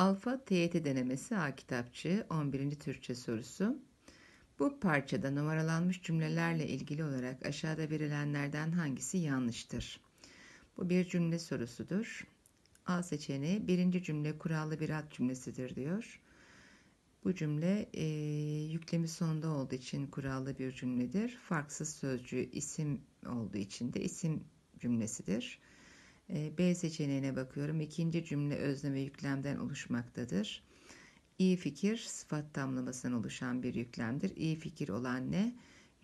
Alfa TYT denemesi A kitapçı 11. Türkçe sorusu. Bu parçada numaralanmış cümlelerle ilgili olarak aşağıda verilenlerden hangisi yanlıştır? Bu bir cümle sorusudur. A seçeneği birinci cümle kurallı bir ad cümlesidir diyor. Bu cümle e, yüklemi sonda olduğu için kurallı bir cümledir. Farksız sözcüğü isim olduğu için de isim cümlesidir. E, B seçeneğine bakıyorum. İkinci cümle özne ve yüklemden oluşmaktadır. İyi fikir sıfat tamlamasından oluşan bir yüklemdir. İyi fikir olan ne?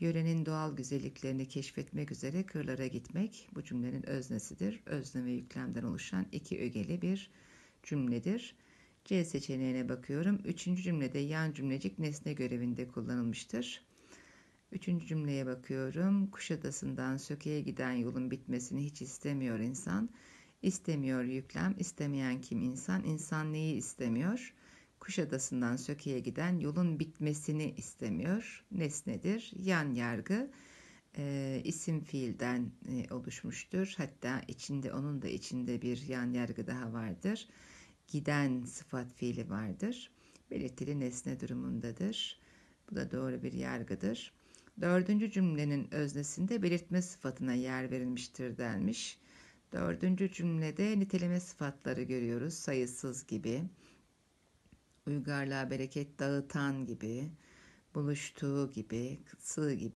Yörenin doğal güzelliklerini keşfetmek üzere kırlara gitmek bu cümlenin öznesidir. Özne ve yüklemden oluşan iki ögeli bir cümledir. C seçeneğine bakıyorum. Üçüncü cümlede yan cümlecik nesne görevinde kullanılmıştır. Üçüncü cümleye bakıyorum. Kuşadası'ndan Söke'ye giden yolun bitmesini hiç istemiyor insan. İstemiyor yüklem, istemeyen kim insan? İnsan neyi istemiyor? Kuşadası'ndan Söke'ye giden yolun bitmesini istemiyor. Nesnedir, yan yargı e, isim fiilden e, oluşmuştur. Hatta içinde onun da içinde bir yan yargı daha vardır. Giden sıfat fiili vardır. Belirtili nesne durumundadır. Bu da doğru bir yargıdır dördüncü cümlenin öznesinde belirtme sıfatına yer verilmiştir denmiş. Dördüncü cümlede niteleme sıfatları görüyoruz. Sayısız gibi, uygarlığa bereket dağıtan gibi, buluştuğu gibi, sığ gibi.